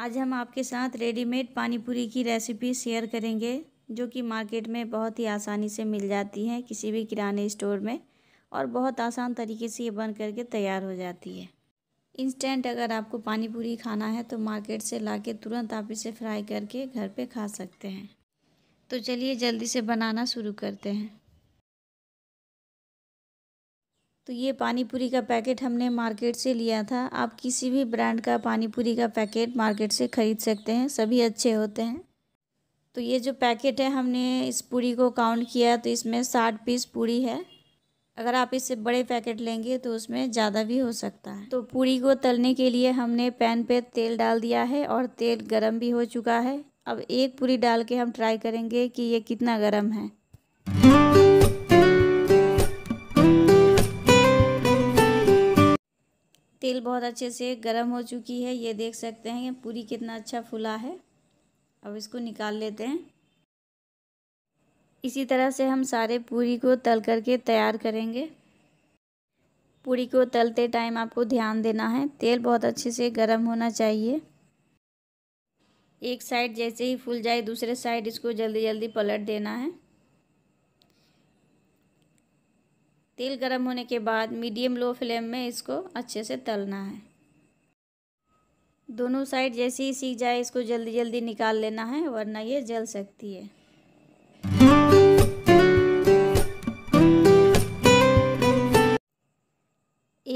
आज हम आपके साथ रेडीमेड पानीपुरी की रेसिपी शेयर करेंगे जो कि मार्केट में बहुत ही आसानी से मिल जाती है किसी भी किराने स्टोर में और बहुत आसान तरीके से ये बन करके तैयार हो जाती है इंस्टेंट अगर आपको पानीपुरी खाना है तो मार्केट से के तुरंत आप इसे फ्राई करके घर पर खा सकते हैं तो चलिए जल्दी से बनाना शुरू करते हैं तो ये पानी पूरी का पैकेट हमने मार्केट से लिया था आप किसी भी ब्रांड का पानी पूरी का पैकेट मार्केट से ख़रीद सकते हैं सभी अच्छे होते हैं तो ये जो पैकेट है हमने इस पूरी को काउंट किया तो इसमें साठ पीस पूरी है अगर आप इससे बड़े पैकेट लेंगे तो उसमें ज़्यादा भी हो सकता है तो पूरी को तलने के लिए हमने पैन पे तेल डाल दिया है और तेल गरम भी हो चुका है अब एक पूरी डाल के हम ट्राई करेंगे कि ये कितना गरम है बहुत अच्छे से गर्म हो चुकी है ये देख सकते हैं पूरी कितना अच्छा फुला है अब इसको निकाल लेते हैं इसी तरह से हम सारे पूरी को तल करके तैयार करेंगे पूरी को तलते टाइम आपको ध्यान देना है तेल बहुत अच्छे से गर्म होना चाहिए एक साइड जैसे ही फूल जाए दूसरे साइड इसको जल्दी जल्दी पलट देना है तेल गर्म होने के बाद मीडियम लो फ्लेम में इसको अच्छे से तलना है दोनों साइड जैसे ही सीख जाए इसको जल्दी जल्दी निकाल लेना है वरना ये जल सकती है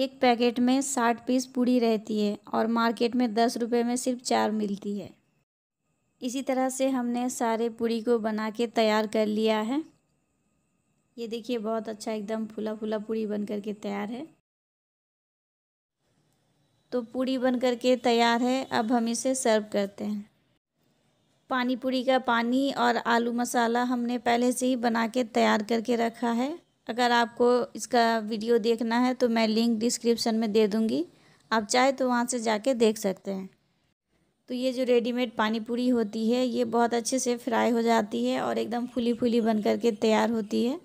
एक पैकेट में साठ पीस पूड़ी रहती है और मार्केट में दस रुपये में सिर्फ चार मिलती है इसी तरह से हमने सारे पूड़ी को बना के तैयार कर लिया है ये देखिए बहुत अच्छा एकदम फूला फूला पूरी बन कर के तैयार है तो पूरी बन कर के तैयार है अब हम इसे सर्व करते हैं पानी पूरी का पानी और आलू मसाला हमने पहले से ही बना के तैयार करके रखा है अगर आपको इसका वीडियो देखना है तो मैं लिंक डिस्क्रिप्शन में दे दूँगी आप चाहे तो वहाँ से जाके देख सकते हैं तो ये जो रेडीमेड पानी पूरी होती है ये बहुत अच्छे से फ्राई हो जाती है और एकदम फुली फुली बन कर के तैयार होती है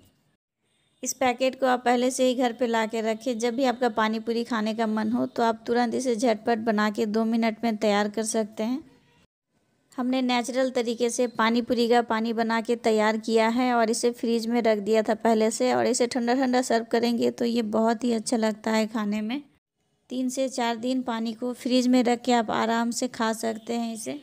इस पैकेट को आप पहले से ही घर पे ला के रखें जब भी आपका पानी पूरी खाने का मन हो तो आप तुरंत इसे झटपट बना के दो मिनट में तैयार कर सकते हैं हमने नेचुरल तरीके से पानी पूरी का पानी बना के तैयार किया है और इसे फ्रीज में रख दिया था पहले से और इसे ठंडा ठंडा सर्व करेंगे तो ये बहुत ही अच्छा लगता है खाने में तीन से चार दिन पानी को फ्रिज में रख के आप आराम से खा सकते हैं इसे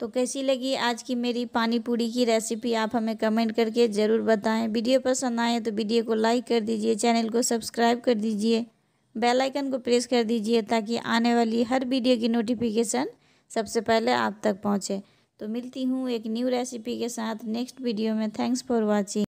तो कैसी लगी आज की मेरी पानी पूरी की रेसिपी आप हमें कमेंट करके ज़रूर बताएं वीडियो पसंद आए तो वीडियो को लाइक कर दीजिए चैनल को सब्सक्राइब कर दीजिए बेल आइकन को प्रेस कर दीजिए ताकि आने वाली हर वीडियो की नोटिफिकेशन सबसे पहले आप तक पहुँचे तो मिलती हूँ एक न्यू रेसिपी के साथ नेक्स्ट वीडियो में थैंक्स फॉर वॉचिंग